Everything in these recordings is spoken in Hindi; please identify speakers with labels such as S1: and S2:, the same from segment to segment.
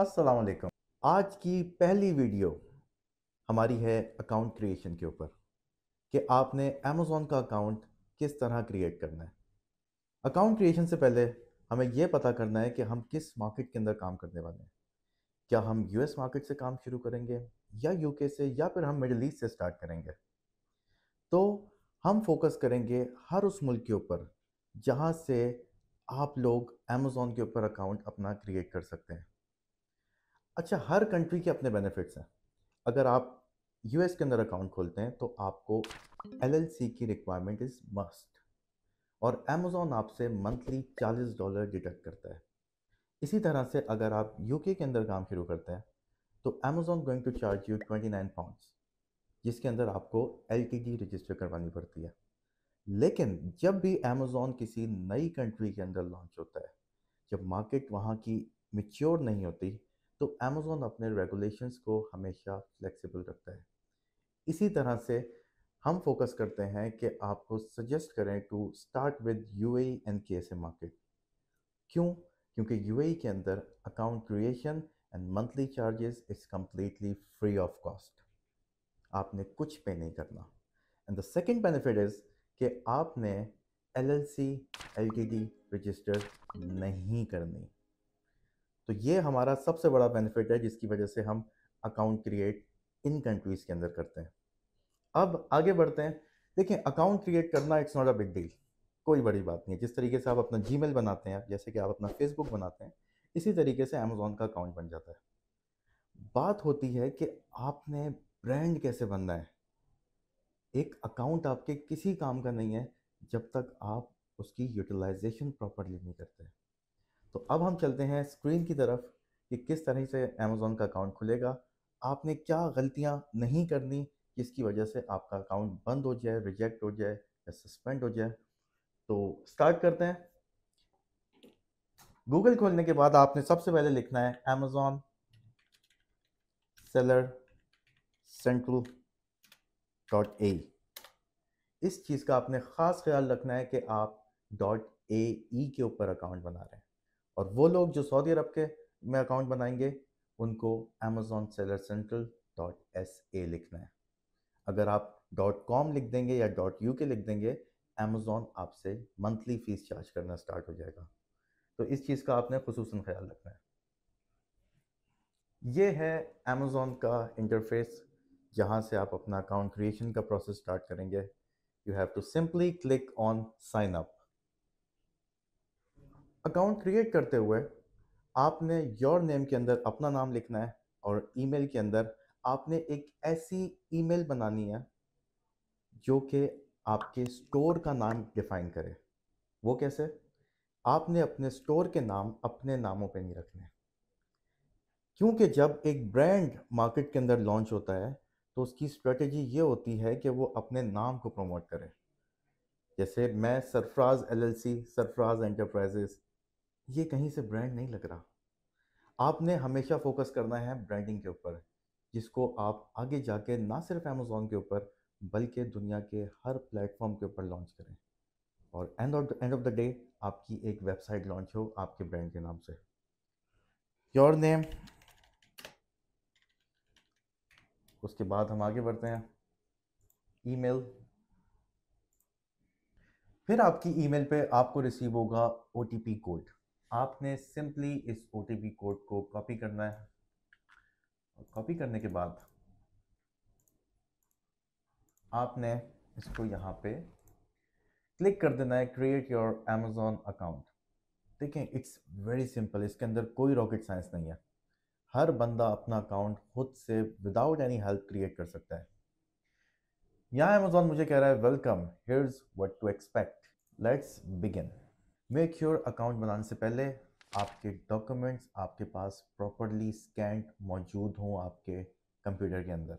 S1: असलकम आज की पहली वीडियो हमारी है अकाउंट क्रिएशन के ऊपर कि आपने अमेज़ोन का अकाउंट किस तरह क्रिएट करना है अकाउंट क्रिएशन से पहले हमें यह पता करना है कि हम किस मार्केट के अंदर काम करने वाले हैं क्या हम यूएस मार्केट से काम शुरू करेंगे या यूके से या फिर हम मिडल ईस्ट से स्टार्ट करेंगे तो हम फोकस करेंगे हर उस मुल्क के ऊपर जहाँ से आप लोग अमेज़ोन के ऊपर अकाउंट अपना क्रिएट कर सकते हैं अच्छा हर कंट्री के अपने बेनिफिट्स हैं अगर आप यूएस के अंदर अकाउंट खोलते हैं तो आपको एलएलसी की रिक्वायरमेंट इज़ मस्ट और अमेज़ोन आपसे मंथली चालीस डॉलर डिडक्ट करता है इसी तरह से अगर आप यूके के अंदर काम शुरू करते हैं तो Amazon going to charge you twenty nine pound जिसके अंदर आपको एल रजिस्टर करवानी पड़ती है लेकिन जब भी अमेज़ोन किसी नई कंट्री के अंदर लॉन्च होता है जब मार्केट वहाँ की मिच्योर नहीं होती तो अमेज़ोन अपने रेगुलेशंस को हमेशा फ्लेक्सिबल रखता है इसी तरह से हम फोकस करते हैं कि आपको सजेस्ट करें to start with U and K market क्यों क्योंकि यू के अंदर account creation and monthly charges is completely free of cost आपने कुछ पे नहीं करना and the second benefit is कि आपने L L C L T D register नहीं करनी तो ये हमारा सबसे बड़ा बेनिफिट है जिसकी वजह से हम अकाउंट क्रिएट इन कंट्रीज़ के अंदर करते हैं अब आगे बढ़ते हैं देखिए अकाउंट क्रिएट करना it's not a big deal कोई बड़ी बात नहीं है जिस तरीके से आप अपना जी बनाते हैं जैसे कि आप अपना फेसबुक बनाते हैं इसी तरीके से अमेज़ोन का अकाउंट बन जाता है बात होती है कि आपने ब्रांड कैसे बनना है एक अकाउंट आपके किसी काम का नहीं है जब तक आप उसकी यूटिलाइजेशन प्रॉपरली नहीं करते हैं तो अब हम चलते हैं स्क्रीन की तरफ कि किस तरह से अमेज़ोन का अकाउंट खुलेगा आपने क्या गलतियाँ नहीं करनी जिसकी वजह से आपका अकाउंट बंद हो जाए रिजेक्ट हो जाए या सस्पेंड हो जाए तो स्टार्ट करते हैं गूगल खोलने के बाद आपने सबसे पहले लिखना है Amazon seller central dot A इस चीज़ का आपने ख़ास ख्याल रखना है कि आप डॉट ए ई के ऊपर अकाउंट बना रहे हैं और वो लोग जो सऊदी अरब के में अकाउंट बनाएंगे उनको Amazon seller central dot S A लिखना है अगर आप डॉट कॉम लिख देंगे या डॉट यू के लिख देंगे अमेजोन आपसे मंथली फ़ीस चार्ज करना स्टार्ट हो जाएगा तो इस चीज़ का आपने खसूस ख्याल रखना है ये है अमेज़ोन का इंटरफेस जहाँ से आप अपना अकाउंट क्रिएशन का प्रोसेस स्टार्ट करेंगे you have to simply click on sign up account create करते हुए आपने योर नेम के अंदर अपना नाम लिखना है और ईमेल के अंदर आपने एक ऐसी ईमेल बनानी है जो कि आपके स्टोर का नाम डिफाइन करे वो कैसे आपने अपने स्टोर के नाम अपने नामों पे नहीं रखने क्योंकि जब एक ब्रांड मार्केट के अंदर लॉन्च होता है तो उसकी स्ट्रेटजी ये होती है कि वो अपने नाम को प्रमोट करे जैसे मैं सरफराज एलएलसी सरफराज एंटरप्राइजेस ये कहीं से ब्रांड नहीं लग रहा आपने हमेशा फोकस करना है ब्रांडिंग के ऊपर जिसको आप आगे जाके ना सिर्फ अमेज़ोन के ऊपर बल्कि दुनिया के हर प्लेटफॉर्म के ऊपर लॉन्च करें और end of the end of the day आपकी एक वेबसाइट लॉन्च हो आपके ब्रांड के नाम से योर नेम उसके बाद हम आगे बढ़ते हैं ईमेल फिर आपकी ईमेल पे आपको रिसीव होगा ओ कोड आपने सिंपली इस ओ कोड को कॉपी करना है और कॉपी करने के बाद आपने इसको यहाँ पे क्लिक कर देना है क्रिएट योर अमेज़ोन अकाउंट देखें इट्स वेरी सिंपल इसके अंदर कोई रॉकेट साइंस नहीं है हर बंदा अपना अकाउंट खुद से विदाउट एनी हेल्प क्रिएट कर सकता है यहाँ अमेज़ोन मुझे कह रहा है welcome here what to expect let's begin make your account बनाने से पहले आपके डॉक्यूमेंट्स आपके पास प्रॉपरली स्कैंड मौजूद हों आपके कंप्यूटर के अंदर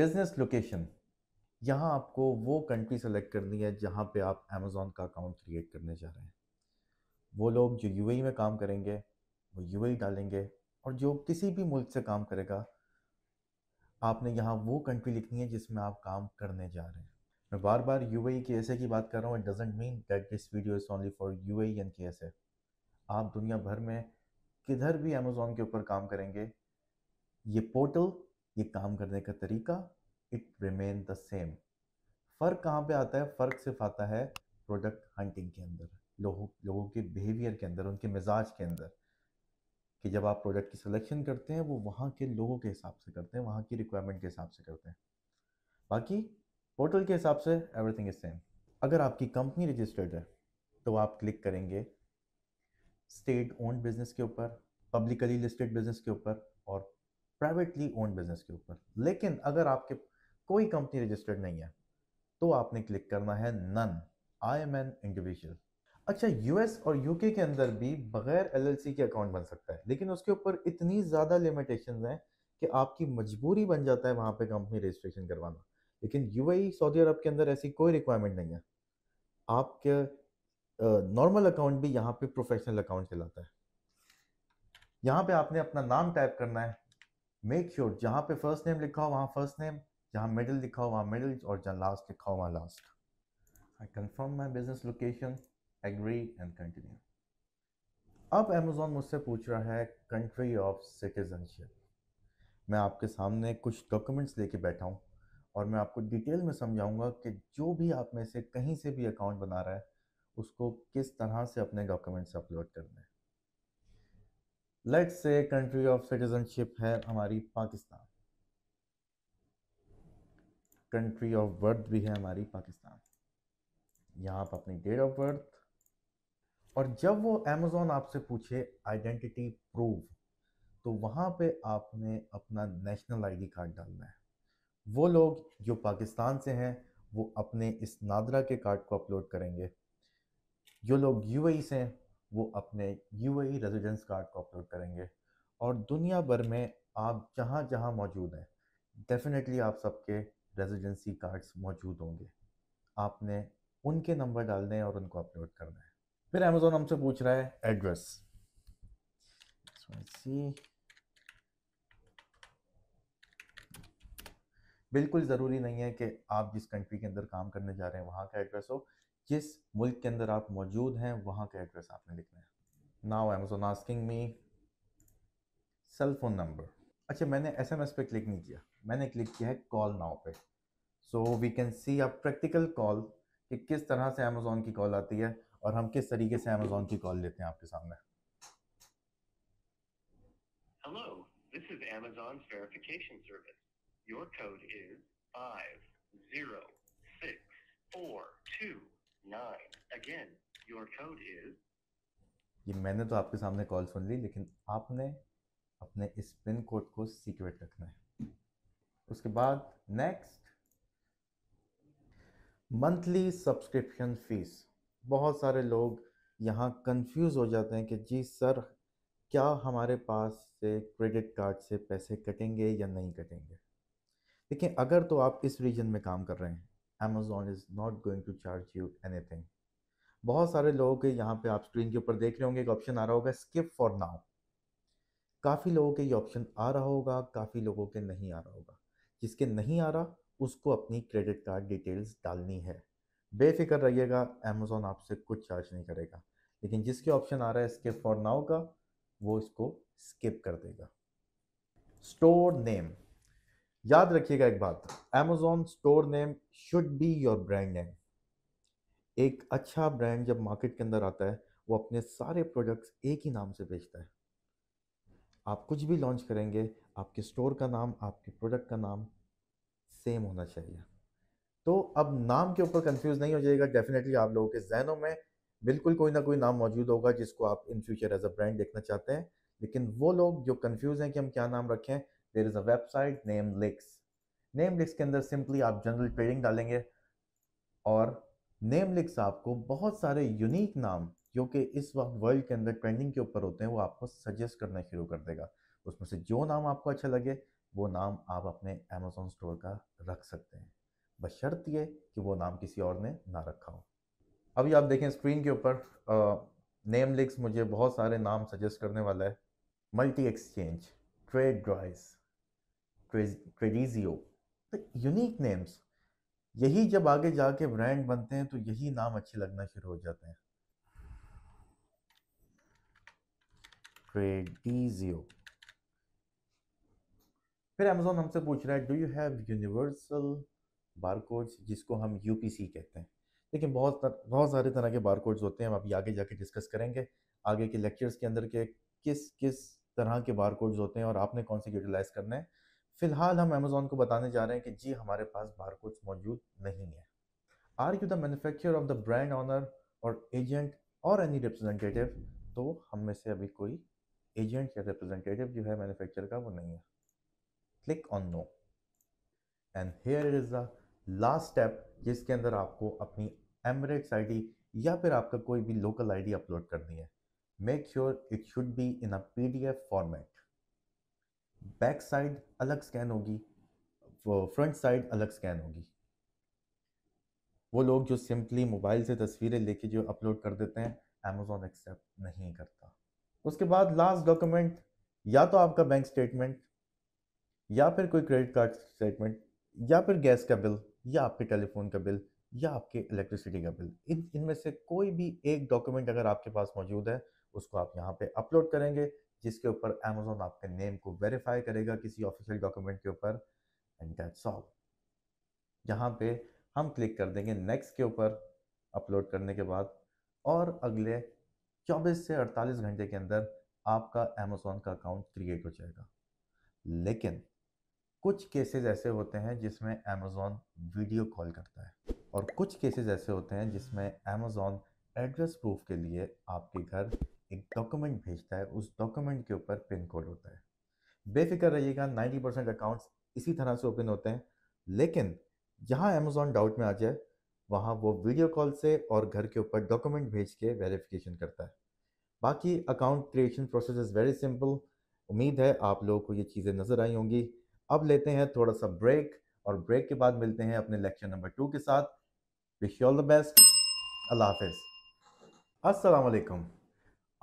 S1: बिजनेस लोकेशन यहाँ आपको वो कंट्री सेलेक्ट करनी है जहाँ पे आप अमेज़ोन का अकाउंट क्रिएट करने जा रहे हैं वो लोग जो यू e में काम करेंगे वो यू e डालेंगे और जो किसी भी मुल्क से काम करेगा आपने यहाँ वो कंट्री लिखनी है जिसमें आप काम करने जा रहे हैं मैं बार बार यू आई के एस ए की बात कर रहा हूँ it doesn't mean that this video is only for U I and K S A आप दुनिया भर में किधर भी अमेजोन के ऊपर काम करेंगे ये पोर्टल ये काम करने का तरीका इट रिमेन द सेम फ़र्क कहाँ पे आता है फ़र्क सिर्फ आता है प्रोडक्ट हंटिंग के अंदर लोगों लोगों के बिहेवियर के अंदर उनके मिजाज के अंदर कि जब आप प्रोडक्ट की सिलेक्शन करते हैं वो वहाँ के लोगों के हिसाब से करते हैं वहाँ की रिक्वायरमेंट के हिसाब से करते हैं बाकी पोर्टल के हिसाब से एवरीथिंग इज सेम अगर आपकी कंपनी रजिस्टर्ड है तो आप क्लिक करेंगे स्टेट ओन्ड बिजनेस के ऊपर पब्लिकली लिस्टेड बिजनेस के ऊपर और प्राइवेटली ओन्ड बिजनेस के ऊपर लेकिन अगर आपके कोई कंपनी रजिस्टर्ड नहीं है तो आपने क्लिक करना है none I am an individual अच्छा यूएस और यूके के अंदर भी बगैर एलएलसी के अकाउंट बन सकता है लेकिन उसके ऊपर इतनी ज़्यादा लिमिटेशंस हैं कि आपकी मजबूरी बन जाता है वहाँ पे कंपनी रजिस्ट्रेशन करवाना लेकिन यू e, सऊदी अरब के अंदर ऐसी कोई रिक्वायरमेंट नहीं है आपके नॉर्मल अकाउंट भी यहाँ पे प्रोफेशनल अकाउंट चलाता है यहाँ पे आपने अपना नाम टाइप करना है मेक श्योर sure, जहाँ पे फर्स्ट नेम लिखा हो वहाँ फर्स्ट नेम जहाँ मिडिल लिखा हो वहाँ मिडिल और जहाँ लास्ट लिखा हो वहाँ last I confirm my business location agree and continue अब अमेजोन मुझसे पूछ रहा है कंट्री ऑफ सिटीजनशिप मैं आपके सामने कुछ डॉक्यूमेंट्स लेके बैठा हूँ और मैं आपको डिटेल में समझाऊंगा कि जो भी आप में से कहीं से भी अकाउंट बना रहा है उसको किस तरह से अपने डॉक्यूमेंट्स अपलोड करना है लेट से कंट्री ऑफ सिटीजनशिप है हमारी पाकिस्तान कंट्री ऑफ बर्थ भी है हमारी पाकिस्तान यहाँ आप अपनी डेट ऑफ बर्थ और जब वो अमेज़ोन आपसे पूछे आइडेंटिटी प्रूफ तो वहाँ पे आपने अपना नेशनल आईडी कार्ड डालना है वो लोग जो पाकिस्तान से हैं वो अपने इस नादरा के कार्ड को अपलोड करेंगे जो लोग यू से हैं वो अपने यू ए रेजिडेंस कार्ड को अपलोड करेंगे और दुनिया भर में आप जहाँ जहाँ मौजूद हैं डेफिनेटली आप सबके रेजिडेंसी कार्ड्स मौजूद होंगे आपने उनके नंबर डालने और उनको अपलोड करना है फिर अमेज़ोन हमसे पूछ रहा है एड्रेस सी बिल्कुल ज़रूरी नहीं है कि आप जिस कंट्री के अंदर काम करने जा रहे हैं वहाँ का एड्रेस हो जिस मुल्क के अंदर आप मौजूद हैं वहाँ का एड्रेस आपने लिखना है now Amazon asking me cell phone number अच्छा मैंने एस एम एस पे क्लिक नहीं किया मैंने क्लिक किया है कॉल नाव पे so we can see a practical call कि किस तरह से अमेज़ोन की कॉल आती है और हम किस तरीके से अमेज़ोन की कॉल लेते हैं आपके सामने Hello, this is Amazon's verification service. Your code is 506429. Again, your code is ये मैंने तो आपके सामने कॉल सुन ली लेकिन आपने अपने इस पिन कोड को सीक्रेट रखना है उसके बाद नेक्स्ट मंथली सब्सक्रिप्शन फीस बहुत सारे लोग यहाँ कंफ्यूज हो जाते हैं कि जी सर क्या हमारे पास से क्रेडिट कार्ड से पैसे कटेंगे या नहीं कटेंगे देखिए अगर तो आप इस रीजन में काम कर रहे हैं Amazon is not going to charge you anything बहुत सारे लोगों के यहाँ पे आप स्क्रीन के ऊपर देख रहे होंगे एक ऑप्शन आ रहा होगा स्किप फॉर नाउ काफ़ी लोगों के ये ऑप्शन आ रहा होगा काफ़ी लोगों के नहीं आ रहा होगा जिसके नहीं आ रहा उसको अपनी क्रेडिट कार्ड डिटेल्स डालनी है बेफिक्र रहिएगा अमेजोन आपसे कुछ चार्ज नहीं करेगा लेकिन जिसके ऑप्शन आ रहा है स्किप फॉर नाउ का वो इसको स्किप कर देगा स्टोर नेम याद रखिएगा एक बात Amazon store name should be your brand name एक अच्छा ब्रांड जब मार्केट के अंदर आता है वो अपने सारे प्रोडक्ट्स एक ही नाम से बेचता है आप कुछ भी लॉन्च करेंगे आपके स्टोर का नाम आपके प्रोडक्ट का नाम सेम होना चाहिए तो अब नाम के ऊपर कंफ्यूज नहीं हो जाएगा डेफिनेटली आप लोगों के जहनों में बिल्कुल कोई ना कोई नाम मौजूद होगा जिसको आप in future as a brand देखना चाहते हैं लेकिन वो लोग जो कंफ्यूज हैं कि हम क्या नाम रखें there is a website Namelix Namelix के अंदर सिंपली आप जनरल ट्रेडिंग डालेंगे और नेम लिक्स आपको बहुत सारे यूनिक नाम जो कि इस वक्त वर्ल्ड के अंदर ट्रेंडिंग के ऊपर होते हैं वो आपको सजेस्ट करना शुरू कर देगा उसमें से जो नाम आपको अच्छा लगे वो नाम आप अपने अमेजोन स्टोर का रख सकते हैं बस शर्त ये कि वो नाम किसी और ने ना रखा हो अभी आप देखें स्क्रीन के ऊपर नेम लिक्स मुझे बहुत सारे नाम सजेस्ट करने वाला है मल्टी एक्सचेंज ट्रेड ड्राइस ट्रेडिजियो तो यूनिक नेम्स यही जब आगे जाके ब्रांड बनते हैं तो यही नाम अच्छे लगना शुरू हो जाते हैं ट्रेडिजियो फिर अमेजोन हमसे पूछ रहा है do you have universal barcodes जिसको हम यूपीसी कहते हैं लेकिन बहुत बहुत सारे तरह के बारकोड्स होते हैं हम अभी आगे जाके डिस्कस करेंगे आगे के लेक्चर्स के अंदर के किस किस तरह के बारकोड्स होते हैं और आपने कौन से यूटिलाइज करना है फिलहाल हम अमेजोन को बताने जा रहे हैं कि जी हमारे पास कुछ मौजूद नहीं है are you the manufacturer of the brand owner और एजेंट और एनी रिप्रेजेंटेटिव तो हम में से अभी कोई एजेंट या रिप्रेजेंटेटिव जो है मैन्युफैक्चर का वो नहीं है click on no and here is the last step जिसके अंदर आपको अपनी एमरेट्स आईडी या फिर आपका कोई भी लोकल आईडी अपलोड करनी है make sure it should be in a PDF format back side अलग स्कैन होगी फ्रंट साइड अलग स्कैन होगी वो लोग जो सिंपली मोबाइल से तस्वीरें लेके जो अपलोड कर देते हैं अमेजोन एक्सेप्ट नहीं करता उसके बाद लास्ट डॉक्यूमेंट या तो आपका बैंक स्टेटमेंट या फिर कोई क्रेडिट कार्ड स्टेटमेंट या फिर गैस का बिल या आपके टेलीफोन का बिल या आपके इलेक्ट्रिसिटी का बिल इन इनमें से कोई भी एक डॉक्यूमेंट अगर आपके पास मौजूद है उसको आप यहाँ पे अपलोड करेंगे जिसके ऊपर अमेजोन आपके नेम को वेरीफाई करेगा किसी ऑफिशियल डॉक्यूमेंट के ऊपर एंड दैट्स ऑल यहाँ पे हम क्लिक कर देंगे नेक्स्ट के ऊपर अपलोड करने के बाद और अगले 24 से 48 घंटे के अंदर आपका अमेजोन का अकाउंट क्रिएट हो जाएगा लेकिन कुछ केसेस ऐसे होते हैं जिसमें अमेजोन वीडियो कॉल करता है और कुछ केसेस ऐसे होते हैं जिसमें अमेजोन एड्रेस प्रूफ के लिए आपके घर एक डॉक्यूमेंट भेजता है उस डॉक्यूमेंट के ऊपर पिन कोड होता है बेफिक्र रहिएगा 90 परसेंट अकाउंट्स इसी तरह से ओपन होते हैं लेकिन जहाँ अमेजोन डाउट में आ जाए वहाँ वो वीडियो कॉल से और घर के ऊपर डॉक्यूमेंट भेज के वेरिफिकेशन करता है बाकी account creation process is very simple उम्मीद है आप लोगों को ये चीज़ें नज़र आई होंगी अब लेते हैं थोड़ा सा ब्रेक और ब्रेक के बाद मिलते हैं अपने लेक्चर नंबर टू के साथ wish you all the best अल्लाह हाफिज़ असलकम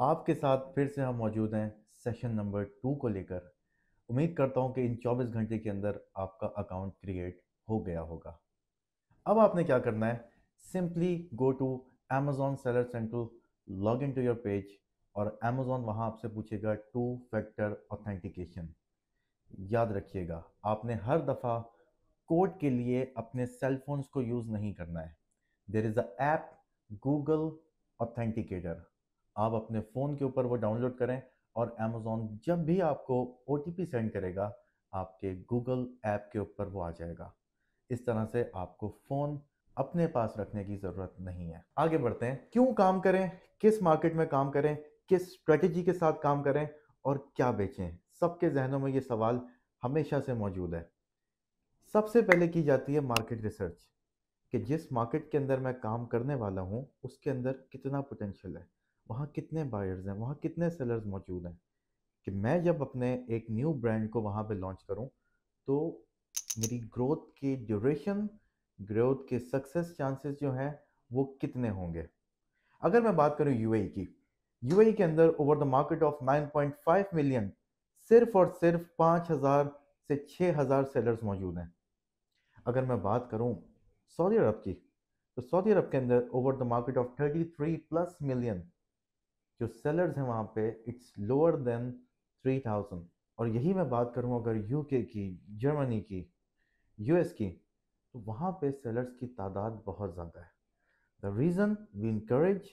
S1: आपके साथ फिर से हम मौजूद हैं सेशन नंबर टू को लेकर उम्मीद करता हूँ कि इन 24 घंटे के अंदर आपका अकाउंट क्रिएट हो गया होगा अब आपने क्या करना है simply go to Amazon seller central log in to your page और अमेजोन वहाँ आपसे पूछेगा टू फैक्टर ऑथेंटिकेशन याद रखिएगा आपने हर दफ़ा कोड के लिए अपने सेलफोन्स को यूज़ नहीं करना है there is a app Google authenticator आप अपने फ़ोन के ऊपर वो डाउनलोड करें और अमेज़ोन जब भी आपको ओ सेंड करेगा आपके गूगल ऐप के ऊपर वो आ जाएगा इस तरह से आपको फ़ोन अपने पास रखने की ज़रूरत नहीं है आगे बढ़ते हैं क्यों काम करें किस मार्केट में काम करें किस स्ट्रेटजी के साथ काम करें और क्या बेचें सबके जहनों में ये सवाल हमेशा से मौजूद है सबसे पहले की जाती है मार्केट रिसर्च कि जिस मार्केट के अंदर मैं काम करने वाला हूँ उसके अंदर कितना पोटेंशियल है वहाँ कितने बायर्स हैं वहाँ कितने सेलर्स मौजूद हैं कि मैं जब अपने एक न्यू ब्रांड को वहाँ पे लॉन्च करूँ तो मेरी ग्रोथ की ड्यूरेशन ग्रोथ के सक्सेस चांसेस जो हैं वो कितने होंगे अगर मैं बात करूँ यू e की यू e के अंदर over the market of 9.5 million सिर्फ और सिर्फ 5000 से 6000 सेलर्स मौजूद हैं अगर मैं बात करूँ सऊदी अरब की तो सऊदी अरब के अंदर over the market of 33 plus million जो सेलर्स हैं वहाँ पे it's lower than three thousand और यही मैं बात करूँ अगर यूके की जर्मनी की यूएस की तो वहाँ पे सेलर्स की तादाद बहुत ज़्यादा है द रीज़न वी इनक्रेज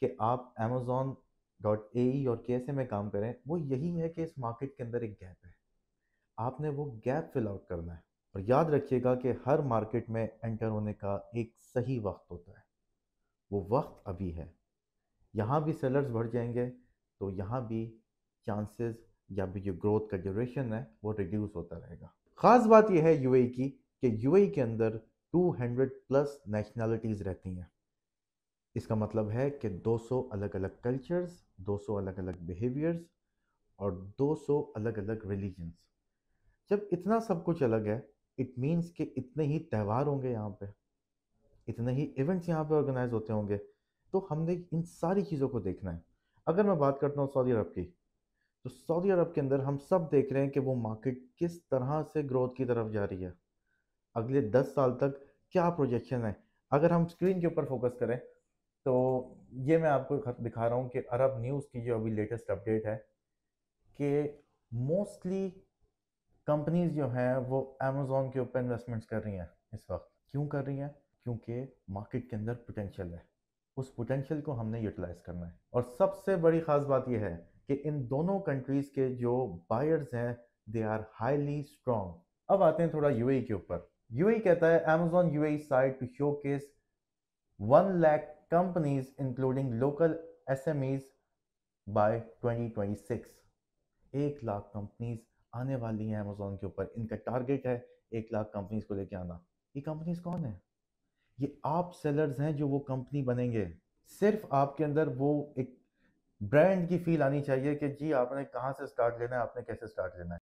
S1: कि आप अमेज़ोन डॉट ए और के एस ए में काम करें वो यही है कि इस मार्केट के अंदर एक गैप है आपने वो गैप फिल आउट करना है और याद रखिएगा कि हर मार्केट में एंटर होने का एक सही वक्त होता है वो वक्त अभी है यहाँ भी सेलर्स बढ़ जाएंगे तो यहाँ भी चांसेस या भी जो ग्रोथ का ड्यूरेशन है वो रिड्यूस होता रहेगा ख़ास बात यह है यूएई e की कि यूएई e के अंदर 200 प्लस नेशनैलिटीज़ रहती हैं इसका मतलब है कि 200 अलग अलग कल्चर्स 200 अलग अलग बिहेवियर्स और 200 अलग अलग रिलीजन्स जब इतना सब कुछ अलग है इट मीन्स कि इतने ही त्यौहार होंगे यहाँ पे इतने ही इवेंट्स यहाँ पे ऑर्गेनाइज होते होंगे तो हमने इन सारी चीज़ों को देखना है अगर मैं बात करता हूँ सऊदी अरब की तो सऊदी अरब के अंदर हम सब देख रहे हैं कि वो मार्केट किस तरह से ग्रोथ की तरफ जा रही है अगले दस साल तक क्या प्रोजेक्शन है अगर हम स्क्रीन के ऊपर फोकस करें तो ये मैं आपको दिखा रहा हूँ कि अरब न्यूज़ की जो अभी लेटेस्ट अपडेट है कि मोस्टली कंपनीज जो हैं वो अमेज़ोन के ऊपर इन्वेस्टमेंट्स कर रही हैं इस वक्त क्यों कर रही हैं क्योंकि मार्केट के अंदर पोटेंशियल है उस पोटेंशियल को हमने यूटिलाइज करना है और सबसे बड़ी ख़ास बात यह है कि इन दोनों कंट्रीज़ के जो बायर्स हैं दे आर हाईली स्ट्रॉन्ग अब आते हैं थोड़ा यूएई e के ऊपर यूएई e कहता है Amazon UAE site to showcase one lakh companies including local S M Es by six एक लाख कंपनीज आने वाली हैं अमेजोन के ऊपर इनका टारगेट है एक लाख कंपनीज को लेके आना ये कंपनीज कौन है ये आप सेलर्स हैं जो वो कंपनी बनेंगे सिर्फ आपके अंदर वो एक ब्रांड की फील आनी चाहिए कि जी आपने कहाँ से स्टार्ट लेना है आपने कैसे स्टार्ट लेना है